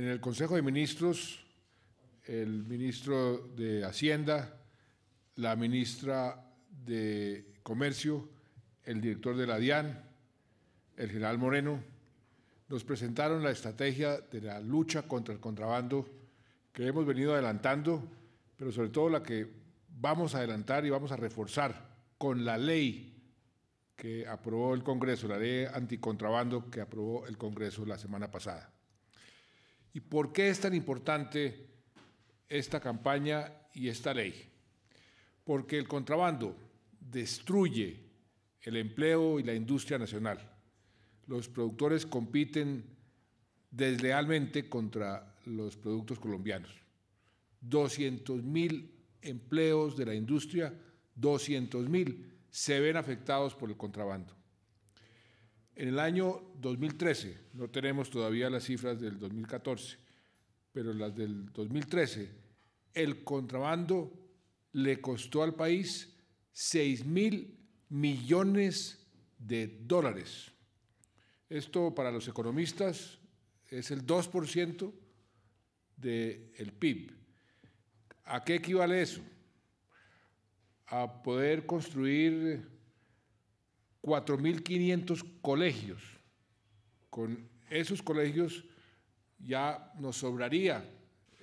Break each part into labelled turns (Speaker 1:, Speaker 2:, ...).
Speaker 1: en el Consejo de Ministros, el ministro de Hacienda, la ministra de Comercio, el director de la DIAN, el general Moreno, nos presentaron la estrategia de la lucha contra el contrabando que hemos venido adelantando, pero sobre todo la que vamos a adelantar y vamos a reforzar con la ley que aprobó el Congreso, la ley anticontrabando que aprobó el Congreso la semana pasada. ¿Y por qué es tan importante esta campaña y esta ley? Porque el contrabando destruye el empleo y la industria nacional. Los productores compiten deslealmente contra los productos colombianos. 200 mil empleos de la industria, 200 mil, se ven afectados por el contrabando. En el año 2013, no tenemos todavía las cifras del 2014, pero las del 2013, el contrabando le costó al país 6 mil millones de dólares. Esto para los economistas es el 2% del PIB. ¿A qué equivale eso? A poder construir 4.500 colegios. Con esos colegios ya nos sobraría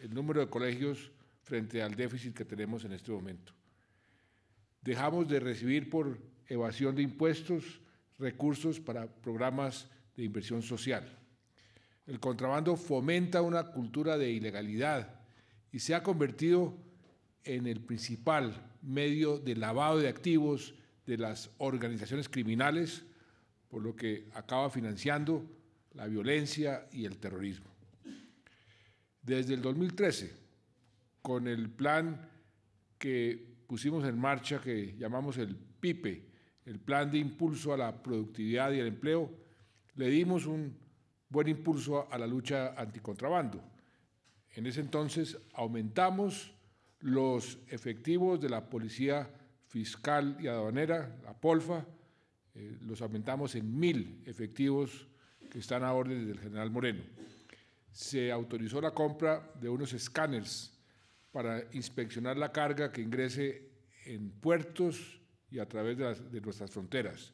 Speaker 1: el número de colegios frente al déficit que tenemos en este momento. Dejamos de recibir por evasión de impuestos recursos para programas de inversión social. El contrabando fomenta una cultura de ilegalidad y se ha convertido en el principal medio de lavado de activos de las organizaciones criminales, por lo que acaba financiando la violencia y el terrorismo. Desde el 2013, con el plan que pusimos en marcha, que llamamos el PIPE, el Plan de Impulso a la Productividad y el Empleo, le dimos un buen impulso a la lucha anticontrabando. En ese entonces aumentamos los efectivos de la Policía fiscal y aduanera, la POLFA, eh, los aumentamos en mil efectivos que están a orden del general Moreno. Se autorizó la compra de unos escáneres para inspeccionar la carga que ingrese en puertos y a través de, nuestras fronteras.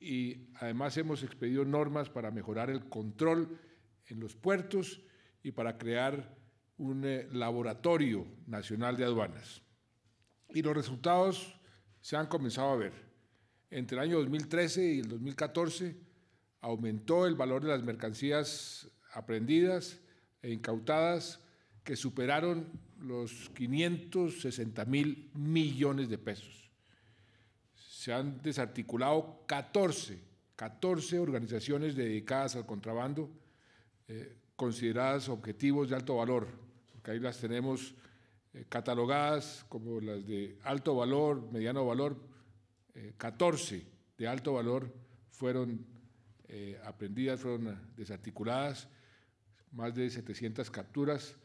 Speaker 1: Y además hemos expedido normas para mejorar el control en los puertos y para crear un eh, laboratorio nacional de aduanas. Y los resultados se han comenzado a ver. Entre el año 2013 y el 2014 aumentó el valor de las mercancías aprendidas e incautadas que superaron los 560 mil millones de pesos. Se han desarticulado 14, 14 organizaciones dedicadas al contrabando, eh, consideradas objetivos de alto valor, porque ahí las tenemos eh, catalogadas como las de alto valor, mediano valor, 14 eh, de alto valor fueron eh, aprendidas, fueron desarticuladas, más de 700 capturas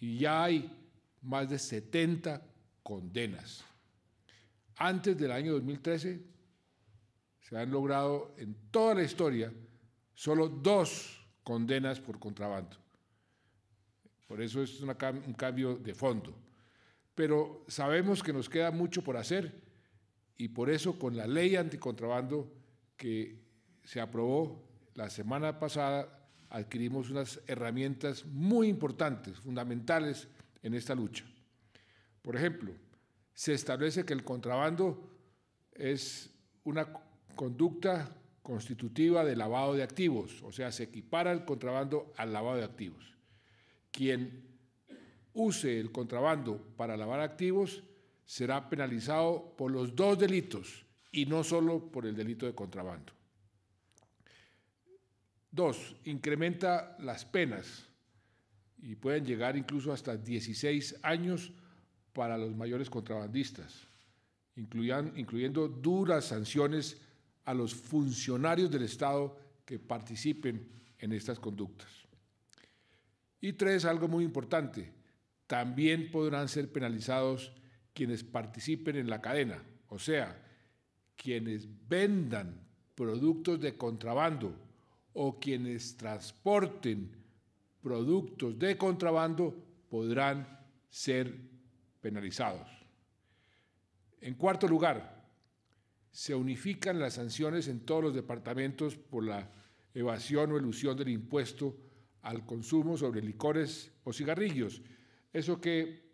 Speaker 1: y ya hay más de 70 condenas. Antes del año 2013 se han logrado en toda la historia solo dos condenas por contrabando. Por eso es un cambio de fondo pero sabemos que nos queda mucho por hacer y por eso con la ley anticontrabando que se aprobó la semana pasada adquirimos unas herramientas muy importantes, fundamentales en esta lucha. Por ejemplo, se establece que el contrabando es una conducta constitutiva de lavado de activos, o sea, se equipara el contrabando al lavado de activos. Quien use el contrabando para lavar activos será penalizado por los dos delitos y no solo por el delito de contrabando. Dos, incrementa las penas y pueden llegar incluso hasta 16 años para los mayores contrabandistas, incluyan, incluyendo duras sanciones a los funcionarios del Estado que participen en estas conductas. Y tres, algo muy importante, también podrán ser penalizados quienes participen en la cadena, o sea, quienes vendan productos de contrabando o quienes transporten productos de contrabando podrán ser penalizados. En cuarto lugar, se unifican las sanciones en todos los departamentos por la evasión o elusión del impuesto al consumo sobre licores o cigarrillos ¿Eso qué,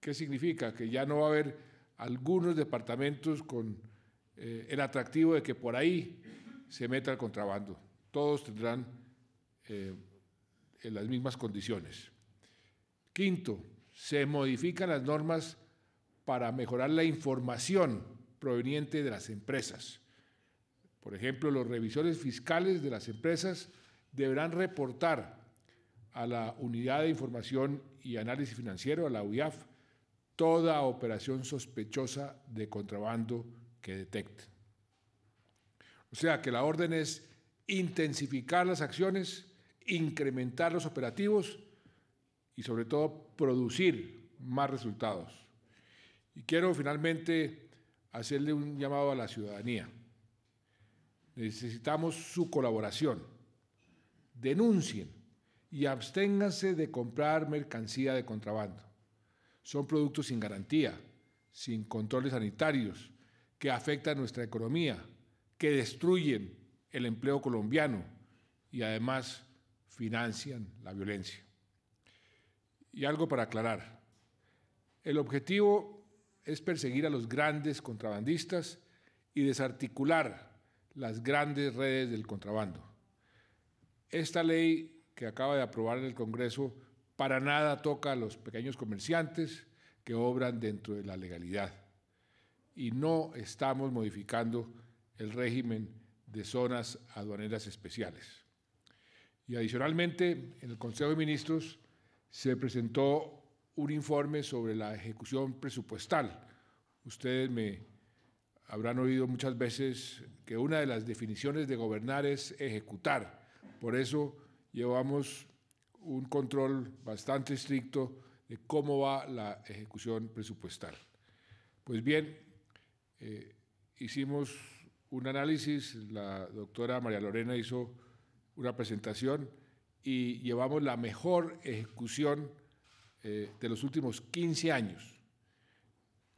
Speaker 1: qué significa? Que ya no va a haber algunos departamentos con eh, el atractivo de que por ahí se meta el contrabando. Todos tendrán eh, en las mismas condiciones. Quinto, se modifican las normas para mejorar la información proveniente de las empresas. Por ejemplo, los revisores fiscales de las empresas deberán reportar a la Unidad de Información y Análisis Financiero, a la UIAF, toda operación sospechosa de contrabando que detecte. O sea que la orden es intensificar las acciones, incrementar los operativos y sobre todo producir más resultados. Y quiero finalmente hacerle un llamado a la ciudadanía. Necesitamos su colaboración. Denuncien, y absténganse de comprar mercancía de contrabando. Son productos sin garantía, sin controles sanitarios, que afectan nuestra economía, que destruyen el empleo colombiano y además financian la violencia. Y algo para aclarar. El objetivo es perseguir a los grandes contrabandistas y desarticular las grandes redes del contrabando. Esta ley que acaba de aprobar en el Congreso para nada toca a los pequeños comerciantes que obran dentro de la legalidad. Y no estamos modificando el régimen de zonas aduaneras especiales. Y adicionalmente, en el Consejo de Ministros se presentó un informe sobre la ejecución presupuestal. Ustedes me habrán oído muchas veces que una de las definiciones de gobernar es ejecutar. Por eso llevamos un control bastante estricto de cómo va la ejecución presupuestal. Pues bien, eh, hicimos un análisis, la doctora María Lorena hizo una presentación y llevamos la mejor ejecución eh, de los últimos 15 años.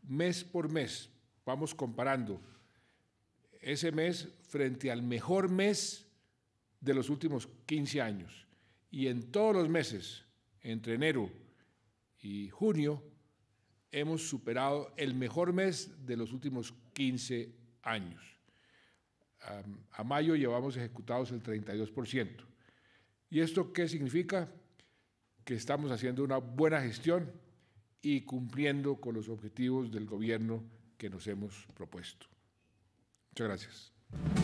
Speaker 1: Mes por mes vamos comparando ese mes frente al mejor mes de los últimos 15 años. Y en todos los meses, entre enero y junio, hemos superado el mejor mes de los últimos 15 años. A, mayo llevamos ejecutados el 32%. ¿Y esto qué significa? Que estamos haciendo una buena gestión y cumpliendo con los objetivos del gobierno que nos hemos propuesto. Muchas gracias.